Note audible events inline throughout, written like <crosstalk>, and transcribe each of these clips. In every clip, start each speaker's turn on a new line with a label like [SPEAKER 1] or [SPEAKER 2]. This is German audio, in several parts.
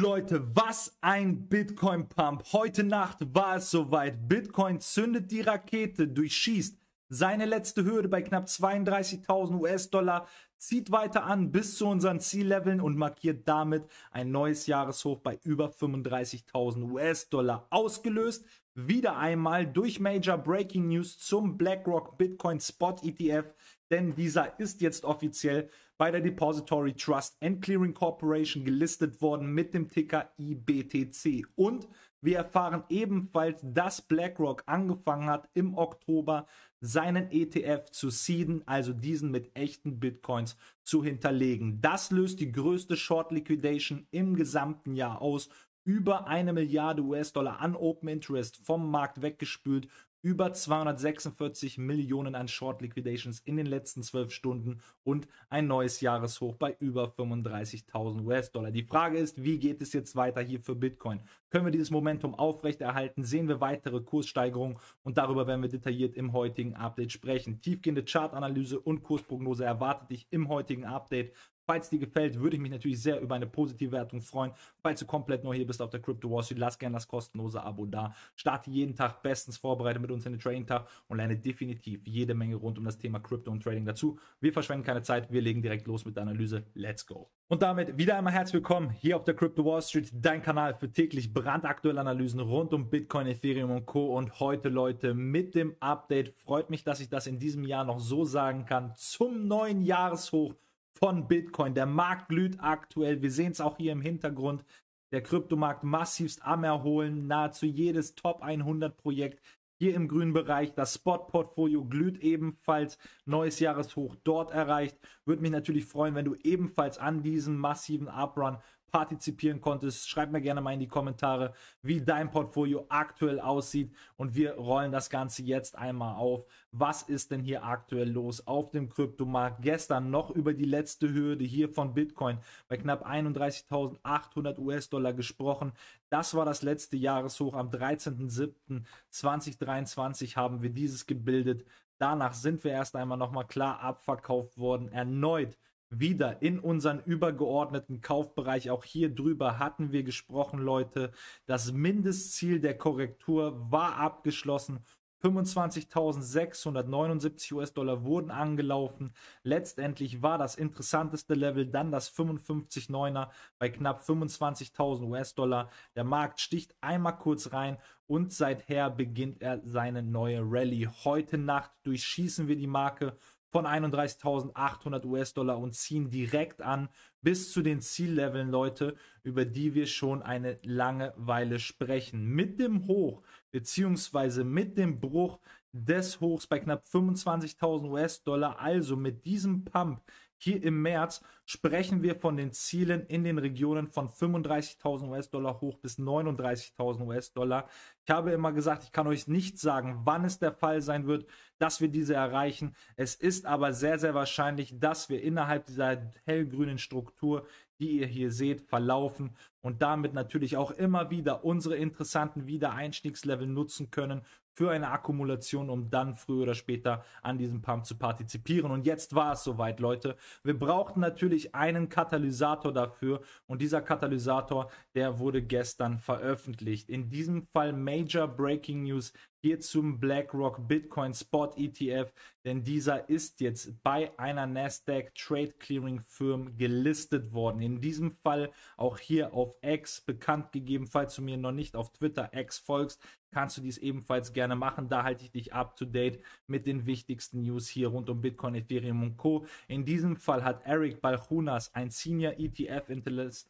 [SPEAKER 1] Leute, was ein Bitcoin-Pump. Heute Nacht war es soweit. Bitcoin zündet die Rakete, durchschießt seine letzte Hürde bei knapp 32.000 US-Dollar, zieht weiter an bis zu unseren Zielleveln und markiert damit ein neues Jahreshoch bei über 35.000 US-Dollar. Ausgelöst wieder einmal durch Major Breaking News zum BlackRock Bitcoin Spot ETF, denn dieser ist jetzt offiziell bei der Depository Trust and Clearing Corporation gelistet worden mit dem Ticker IBTC. Und wir erfahren ebenfalls, dass BlackRock angefangen hat, im Oktober seinen ETF zu seeden, also diesen mit echten Bitcoins zu hinterlegen. Das löst die größte Short Liquidation im gesamten Jahr aus über eine Milliarde US-Dollar an Open Interest vom Markt weggespült über 246 Millionen an Short Liquidations in den letzten 12 Stunden und ein neues Jahreshoch bei über 35.000 US-Dollar. Die Frage ist, wie geht es jetzt weiter hier für Bitcoin? Können wir dieses Momentum aufrechterhalten? Sehen wir weitere Kurssteigerungen? Und darüber werden wir detailliert im heutigen Update sprechen. Tiefgehende Chartanalyse und Kursprognose erwartet dich im heutigen Update. Falls dir gefällt, würde ich mich natürlich sehr über eine positive Wertung freuen. Falls du komplett neu hier bist auf der Crypto Wall Street, lass gerne das kostenlose Abo da. Starte jeden Tag bestens vorbereitet mit uns in den Trading Tag und lerne definitiv jede Menge rund um das Thema Crypto und Trading dazu. Wir verschwenden keine Zeit, wir legen direkt los mit der Analyse. Let's go. Und damit wieder einmal herzlich willkommen hier auf der Crypto Wall Street, dein Kanal für täglich brandaktuelle Analysen rund um Bitcoin, Ethereum und Co. Und heute, Leute, mit dem Update freut mich, dass ich das in diesem Jahr noch so sagen kann. Zum neuen Jahreshoch von Bitcoin. Der Markt glüht aktuell. Wir sehen es auch hier im Hintergrund. Der Kryptomarkt massivst am Erholen. Nahezu jedes Top 100 Projekt hier im grünen Bereich. Das Spot-Portfolio glüht ebenfalls. Neues Jahreshoch dort erreicht. Würde mich natürlich freuen, wenn du ebenfalls an diesem massiven Uprun partizipieren konntest. Schreib mir gerne mal in die Kommentare, wie dein Portfolio aktuell aussieht. Und wir rollen das Ganze jetzt einmal auf. Was ist denn hier aktuell los auf dem Kryptomarkt? Gestern noch über die letzte Hürde hier von Bitcoin bei knapp 31.800 US-Dollar gesprochen. Das war das letzte Jahreshoch. Am 13.07.2023 haben wir dieses gebildet. Danach sind wir erst einmal nochmal klar abverkauft worden. Erneut wieder in unseren übergeordneten Kaufbereich. Auch hier drüber hatten wir gesprochen, Leute. Das Mindestziel der Korrektur war abgeschlossen. 25.679 US-Dollar wurden angelaufen. Letztendlich war das interessanteste Level dann das 55,9er bei knapp 25.000 US-Dollar. Der Markt sticht einmal kurz rein und seither beginnt er seine neue Rallye. Heute Nacht durchschießen wir die Marke von 31.800 US-Dollar und ziehen direkt an bis zu den Zielleveln, Leute, über die wir schon eine lange Weile sprechen. Mit dem Hoch bzw. mit dem Bruch des Hochs bei knapp 25.000 US-Dollar, also mit diesem Pump hier im März sprechen wir von den Zielen in den Regionen von 35.000 US-Dollar hoch bis 39.000 US-Dollar. Ich habe immer gesagt, ich kann euch nicht sagen, wann es der Fall sein wird dass wir diese erreichen. Es ist aber sehr, sehr wahrscheinlich, dass wir innerhalb dieser hellgrünen Struktur, die ihr hier seht, verlaufen und damit natürlich auch immer wieder unsere interessanten Wiedereinstiegslevel nutzen können für eine Akkumulation, um dann früher oder später an diesem Pump zu partizipieren. Und jetzt war es soweit, Leute. Wir brauchten natürlich einen Katalysator dafür und dieser Katalysator, der wurde gestern veröffentlicht. In diesem Fall Major Breaking News Geht zum BlackRock Bitcoin Spot ETF, denn dieser ist jetzt bei einer Nasdaq Trade Clearing Firm gelistet worden. In diesem Fall auch hier auf X bekannt gegeben, falls du mir noch nicht auf Twitter X folgst, kannst du dies ebenfalls gerne machen. Da halte ich dich up to date mit den wichtigsten News hier rund um Bitcoin, Ethereum und Co. In diesem Fall hat Eric Balchunas, ein Senior ETF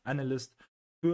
[SPEAKER 1] Analyst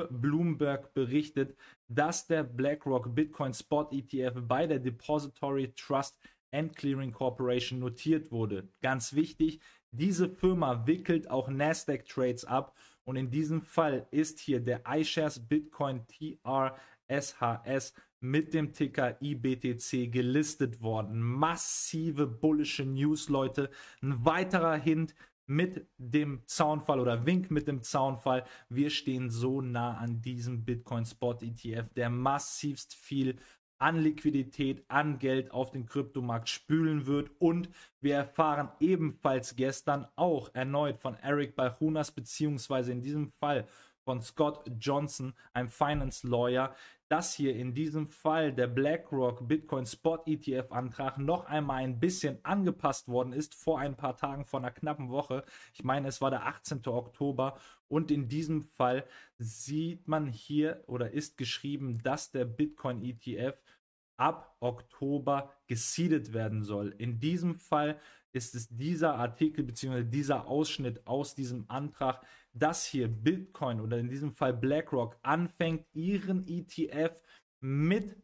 [SPEAKER 1] für Bloomberg berichtet, dass der BlackRock Bitcoin Spot ETF bei der Depository Trust and Clearing Corporation notiert wurde. Ganz wichtig, diese Firma wickelt auch Nasdaq Trades ab und in diesem Fall ist hier der iShares Bitcoin TRSHS mit dem Ticker IBTC gelistet worden. Massive bullische News, Leute. Ein weiterer Hint, mit dem Zaunfall oder Wink mit dem Zaunfall. Wir stehen so nah an diesem Bitcoin Spot ETF, der massivst viel an Liquidität, an Geld auf den Kryptomarkt spülen wird. Und wir erfahren ebenfalls gestern auch erneut von Eric Balchunas, beziehungsweise in diesem Fall von Scott Johnson, einem Finance Lawyer, dass hier in diesem Fall der BlackRock Bitcoin Spot ETF Antrag noch einmal ein bisschen angepasst worden ist vor ein paar Tagen vor einer knappen Woche. Ich meine, es war der 18. Oktober und in diesem Fall sieht man hier oder ist geschrieben, dass der Bitcoin ETF ab Oktober gesiedet werden soll. In diesem Fall ist es dieser Artikel bzw. dieser Ausschnitt aus diesem Antrag, dass hier Bitcoin oder in diesem Fall BlackRock anfängt, ihren ETF mit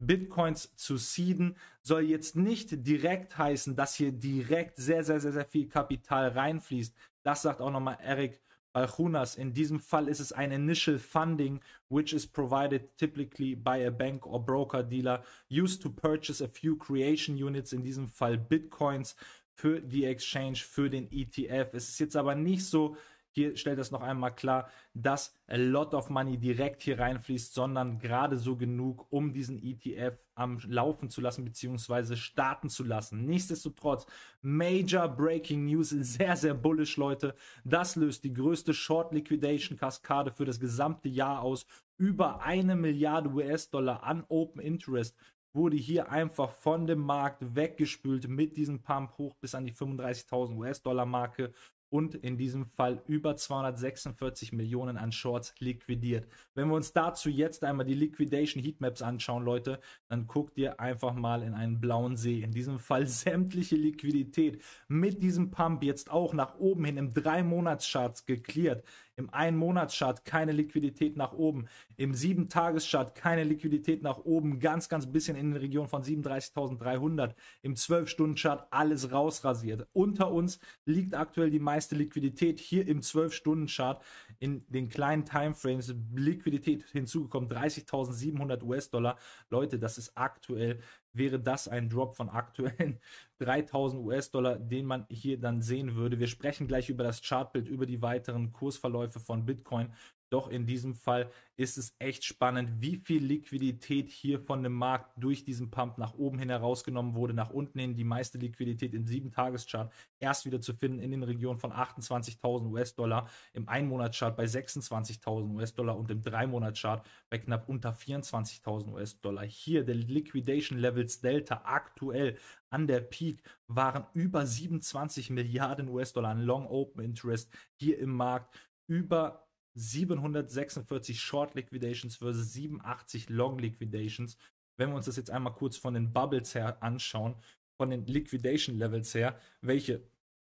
[SPEAKER 1] Bitcoins zu seeden, soll jetzt nicht direkt heißen, dass hier direkt sehr, sehr, sehr, sehr viel Kapital reinfließt. Das sagt auch nochmal Eric Balchunas. In diesem Fall ist es ein Initial Funding, which is provided typically by a bank or broker dealer, used to purchase a few creation units, in diesem Fall Bitcoins für die Exchange, für den ETF. Es ist jetzt aber nicht so, hier stellt das noch einmal klar, dass a lot of money direkt hier reinfließt, sondern gerade so genug, um diesen ETF am Laufen zu lassen bzw. starten zu lassen. Nichtsdestotrotz, Major Breaking News, <laughs> sehr, sehr bullish, Leute. Das löst die größte Short Liquidation Kaskade für das gesamte Jahr aus. Über eine Milliarde US-Dollar an Open Interest wurde hier einfach von dem Markt weggespült mit diesem Pump hoch bis an die 35.000 US-Dollar-Marke und in diesem Fall über 246 Millionen an Shorts liquidiert. Wenn wir uns dazu jetzt einmal die Liquidation Heatmaps anschauen, Leute, dann guckt ihr einfach mal in einen blauen See. In diesem Fall <laughs> sämtliche Liquidität mit diesem Pump jetzt auch nach oben hin im drei monats charts geklärt. Im Ein-Monats-Chart keine Liquidität nach oben. Im 7-Tages-Chart keine Liquidität nach oben. Ganz, ganz bisschen in den Regionen von 37.300. Im 12-Stunden-Chart alles rausrasiert. Unter uns liegt aktuell die meiste Liquidität. Hier im 12-Stunden-Chart in den kleinen Timeframes Liquidität hinzugekommen. 30.700 US-Dollar. Leute, das ist aktuell wäre das ein Drop von aktuellen 3000 <laughs> US-Dollar, den man hier dann sehen würde. Wir sprechen gleich über das Chartbild, über die weiteren Kursverläufe von Bitcoin doch in diesem Fall ist es echt spannend, wie viel Liquidität hier von dem Markt durch diesen Pump nach oben hin herausgenommen wurde, nach unten hin die meiste Liquidität im 7-Tages-Chart erst wieder zu finden in den Regionen von 28.000 US-Dollar, im 1-Monats-Chart bei 26.000 US-Dollar und im 3-Monats-Chart bei knapp unter 24.000 US-Dollar. Hier der Liquidation Levels Delta aktuell an der Peak waren über 27 Milliarden US-Dollar an Long Open Interest hier im Markt über 746 Short Liquidations versus 87 Long Liquidations. Wenn wir uns das jetzt einmal kurz von den Bubbles her anschauen, von den Liquidation Levels her, welche,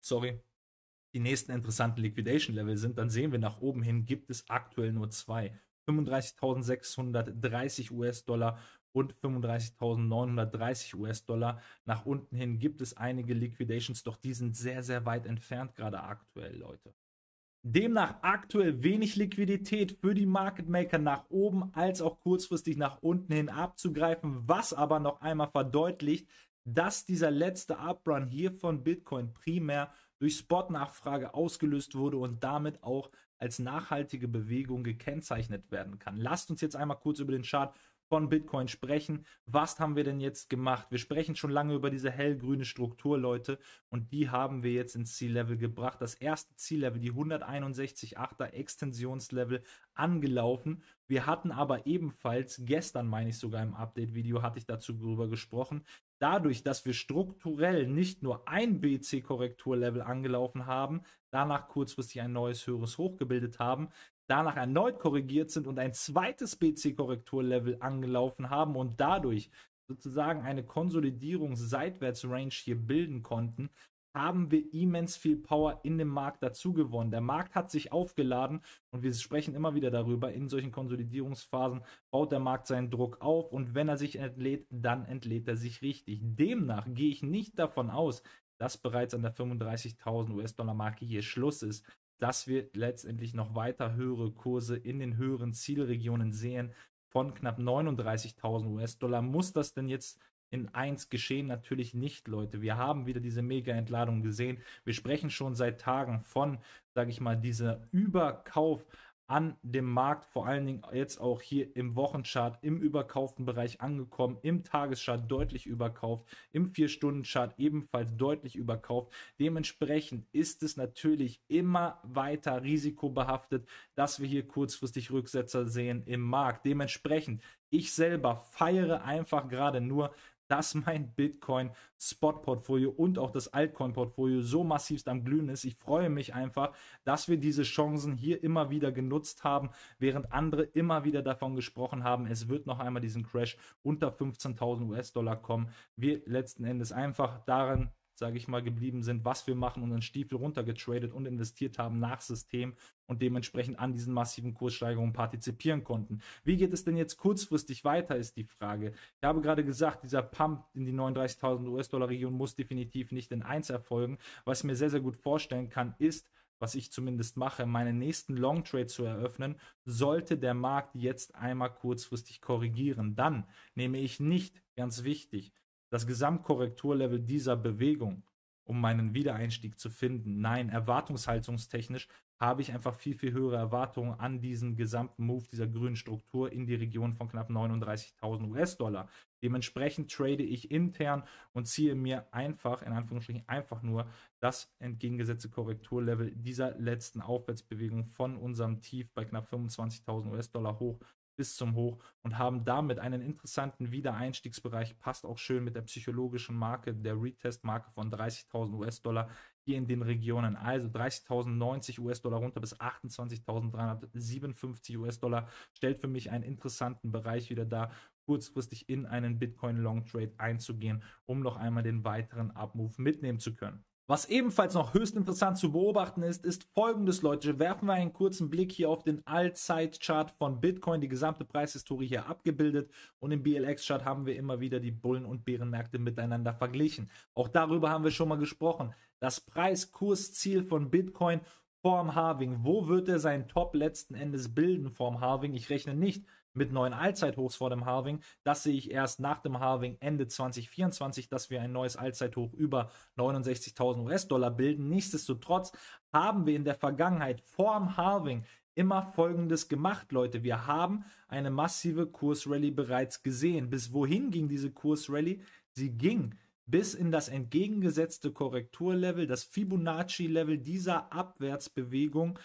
[SPEAKER 1] sorry, die nächsten interessanten Liquidation Level sind, dann sehen wir nach oben hin gibt es aktuell nur zwei. 35.630 US-Dollar und 35.930 US-Dollar. Nach unten hin gibt es einige Liquidations, doch die sind sehr, sehr weit entfernt gerade aktuell, Leute. Demnach aktuell wenig Liquidität für die Market Maker nach oben als auch kurzfristig nach unten hin abzugreifen, was aber noch einmal verdeutlicht, dass dieser letzte Uprun hier von Bitcoin primär durch Spot-Nachfrage ausgelöst wurde und damit auch als nachhaltige Bewegung gekennzeichnet werden kann. Lasst uns jetzt einmal kurz über den Chart von Bitcoin sprechen. Was haben wir denn jetzt gemacht? Wir sprechen schon lange über diese hellgrüne Struktur, Leute, und die haben wir jetzt ins Ziellevel gebracht. Das erste Ziellevel, die 161,8er Extensionslevel angelaufen. Wir hatten aber ebenfalls gestern, meine ich sogar im Update-Video, hatte ich dazu drüber gesprochen, dadurch, dass wir strukturell nicht nur ein BC-Korrekturlevel angelaufen haben, danach kurzfristig ein neues höheres Hoch gebildet haben, danach erneut korrigiert sind und ein zweites BC-Korrekturlevel angelaufen haben und dadurch sozusagen eine Konsolidierung seitwärts range hier bilden konnten, haben wir immens viel Power in dem Markt dazu gewonnen. Der Markt hat sich aufgeladen und wir sprechen immer wieder darüber, in solchen Konsolidierungsphasen baut der Markt seinen Druck auf und wenn er sich entlädt, dann entlädt er sich richtig. Demnach gehe ich nicht davon aus, dass bereits an der 35.000 US-Dollar-Marke hier Schluss ist, dass wir letztendlich noch weiter höhere Kurse in den höheren Zielregionen sehen von knapp 39.000 US-Dollar. Muss das denn jetzt in eins geschehen natürlich nicht, Leute. Wir haben wieder diese Mega-Entladung gesehen. Wir sprechen schon seit Tagen von, sage ich mal, dieser Überkauf an dem Markt, vor allen Dingen jetzt auch hier im Wochenchart, im überkauften Bereich angekommen, im Tageschart deutlich überkauft, im Vier-Stunden-Chart ebenfalls deutlich überkauft. Dementsprechend ist es natürlich immer weiter risikobehaftet, dass wir hier kurzfristig Rücksetzer sehen im Markt. Dementsprechend, ich selber feiere einfach gerade nur, dass mein Bitcoin-Spot-Portfolio und auch das Altcoin-Portfolio so massivst am Glühen ist. Ich freue mich einfach, dass wir diese Chancen hier immer wieder genutzt haben, während andere immer wieder davon gesprochen haben, es wird noch einmal diesen Crash unter 15.000 US-Dollar kommen. Wir letzten Endes einfach daran sage ich mal, geblieben sind, was wir machen, unseren Stiefel runtergetradet und investiert haben nach System und dementsprechend an diesen massiven Kurssteigerungen partizipieren konnten. Wie geht es denn jetzt kurzfristig weiter, ist die Frage. Ich habe gerade gesagt, dieser Pump in die 39.000 US-Dollar-Region muss definitiv nicht in 1 erfolgen. Was ich mir sehr, sehr gut vorstellen kann, ist, was ich zumindest mache, meinen nächsten Long Trade zu eröffnen, sollte der Markt jetzt einmal kurzfristig korrigieren. Dann nehme ich nicht, ganz wichtig, das Gesamtkorrekturlevel dieser Bewegung, um meinen Wiedereinstieg zu finden. Nein, erwartungshaltungstechnisch habe ich einfach viel, viel höhere Erwartungen an diesen gesamten Move dieser grünen Struktur in die Region von knapp 39.000 US-Dollar. Dementsprechend trade ich intern und ziehe mir einfach, in Anführungsstrichen, einfach nur das entgegengesetzte Korrekturlevel dieser letzten Aufwärtsbewegung von unserem Tief bei knapp 25.000 US-Dollar hoch bis zum Hoch und haben damit einen interessanten Wiedereinstiegsbereich, passt auch schön mit der psychologischen Marke, der Retest-Marke von 30.000 US-Dollar hier in den Regionen. Also 30.090 US-Dollar runter bis 28.357 US-Dollar stellt für mich einen interessanten Bereich wieder dar, kurzfristig in einen Bitcoin-Long-Trade einzugehen, um noch einmal den weiteren Upmove mitnehmen zu können. Was ebenfalls noch höchst interessant zu beobachten ist, ist folgendes, Leute. Werfen wir einen kurzen Blick hier auf den Allzeit-Chart von Bitcoin, die gesamte Preishistorie hier abgebildet. Und im BLX-Chart haben wir immer wieder die Bullen- und Bärenmärkte miteinander verglichen. Auch darüber haben wir schon mal gesprochen. Das Preiskursziel von Bitcoin vorm Harving. Wo wird er seinen Top letzten Endes bilden vorm Harving? Ich rechne nicht mit neuen Allzeithochs vor dem Halving. Das sehe ich erst nach dem Halving Ende 2024, dass wir ein neues Allzeithoch über 69.000 US-Dollar bilden. Nichtsdestotrotz haben wir in der Vergangenheit vor dem Halving immer Folgendes gemacht, Leute. Wir haben eine massive Kursrally bereits gesehen. Bis wohin ging diese Kursrally? Sie ging bis in das entgegengesetzte Korrekturlevel, das Fibonacci-Level dieser Abwärtsbewegung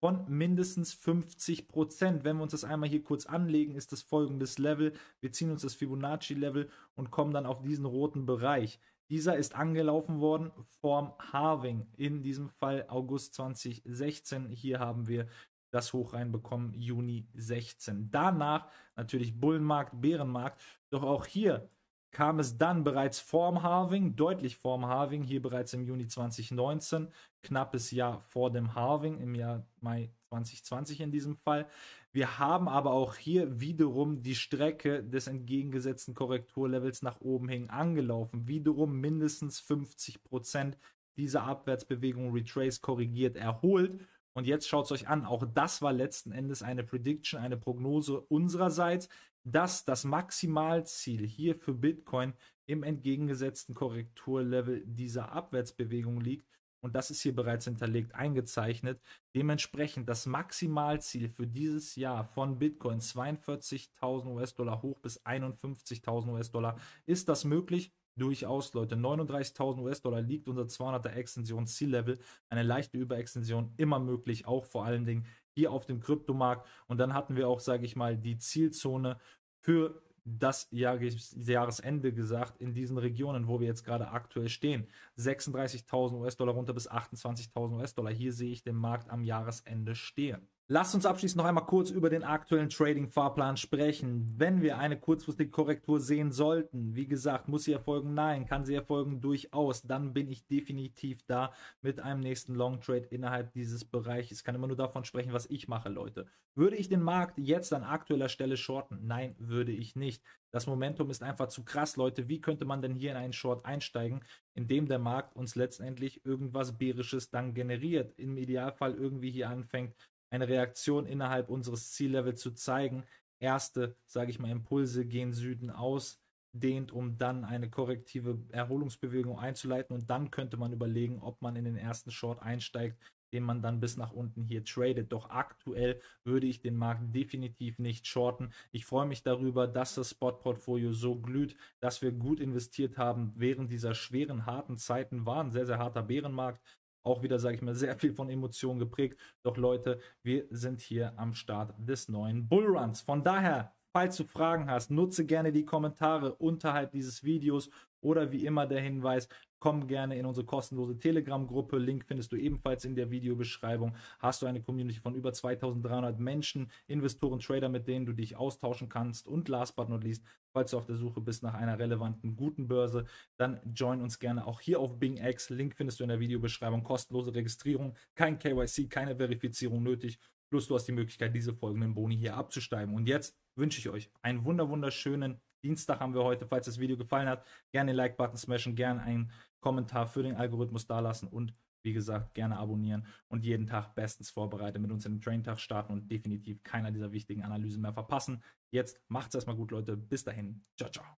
[SPEAKER 1] von mindestens 50 Prozent. Wenn wir uns das einmal hier kurz anlegen, ist das folgendes Level. Wir ziehen uns das Fibonacci-Level und kommen dann auf diesen roten Bereich. Dieser ist angelaufen worden vorm Harving, in diesem Fall August 2016. Hier haben wir das hoch reinbekommen, Juni 16. Danach natürlich Bullenmarkt, Bärenmarkt. Doch auch hier kam es dann bereits vorm Halving, deutlich vorm Halving, hier bereits im Juni 2019, knappes Jahr vor dem Halving, im Jahr Mai 2020 in diesem Fall. Wir haben aber auch hier wiederum die Strecke des entgegengesetzten Korrekturlevels nach oben hin angelaufen. Wiederum mindestens 50 Prozent dieser Abwärtsbewegung retrace korrigiert erholt und jetzt schaut es euch an, auch das war letzten Endes eine Prediction, eine Prognose unsererseits, dass das Maximalziel hier für Bitcoin im entgegengesetzten Korrekturlevel dieser Abwärtsbewegung liegt. Und das ist hier bereits hinterlegt, eingezeichnet. Dementsprechend das Maximalziel für dieses Jahr von Bitcoin 42.000 US-Dollar hoch bis 51.000 US-Dollar. Ist das möglich? durchaus, Leute. 39.000 US-Dollar liegt unser 200er Extension Ziellevel. Eine leichte Überextension immer möglich, auch vor allen Dingen hier auf dem Kryptomarkt. Und dann hatten wir auch, sage ich mal, die Zielzone für das Jahresende gesagt, in diesen Regionen, wo wir jetzt gerade aktuell stehen. 36.000 US-Dollar runter bis 28.000 US-Dollar. Hier sehe ich den Markt am Jahresende stehen. Lasst uns abschließend noch einmal kurz über den aktuellen Trading-Fahrplan sprechen. Wenn wir eine kurzfristige Korrektur sehen sollten, wie gesagt, muss sie erfolgen? Nein. Kann sie erfolgen? Durchaus. Dann bin ich definitiv da mit einem nächsten Long-Trade innerhalb dieses Bereiches. Ich kann immer nur davon sprechen, was ich mache, Leute. Würde ich den Markt jetzt an aktueller Stelle shorten? Nein, würde ich nicht. Das Momentum ist einfach zu krass, Leute. Wie könnte man denn hier in einen Short einsteigen, indem der Markt uns letztendlich irgendwas Bärisches dann generiert? Im Idealfall irgendwie hier anfängt, eine Reaktion innerhalb unseres Ziellevels zu zeigen. Erste, sage ich mal, Impulse gehen Süden aus, dehnt, um dann eine korrektive Erholungsbewegung einzuleiten. Und dann könnte man überlegen, ob man in den ersten Short einsteigt, den man dann bis nach unten hier tradet. Doch aktuell würde ich den Markt definitiv nicht shorten. Ich freue mich darüber, dass das Spot-Portfolio so glüht, dass wir gut investiert haben während dieser schweren, harten Zeiten. War ein sehr, sehr harter Bärenmarkt auch wieder, sage ich mal, <laughs> sehr viel von Emotionen geprägt. Doch Leute, wir sind hier am Start des neuen Bullruns. Von daher, falls du Fragen hast, nutze gerne die Kommentare unterhalb dieses Videos oder wie immer der Hinweis, komm gerne in unsere kostenlose Telegram-Gruppe. Link findest du ebenfalls in der Videobeschreibung. Hast du eine Community von über 2300 Menschen, Investoren, Trader, mit denen du dich austauschen kannst. Und last but not least, falls du auf der Suche bist nach einer relevanten, guten Börse, dann join uns gerne auch hier auf BingX. Link findest du in der Videobeschreibung. Kostenlose Registrierung, kein KYC, keine Verifizierung nötig. Plus du hast die Möglichkeit, diese folgenden Boni hier abzusteigen. Und jetzt wünsche ich euch einen wunder wunderschönen Dienstag haben wir heute. Falls das Video gefallen hat, gerne den Like-Button smashen, gerne einen Kommentar für den Algorithmus dalassen und wie gesagt, gerne abonnieren und jeden Tag bestens vorbereiten, mit uns in den Train-Tag starten und definitiv keiner dieser wichtigen Analysen mehr verpassen. Jetzt macht's erstmal gut, Leute. Bis dahin. Ciao, ciao.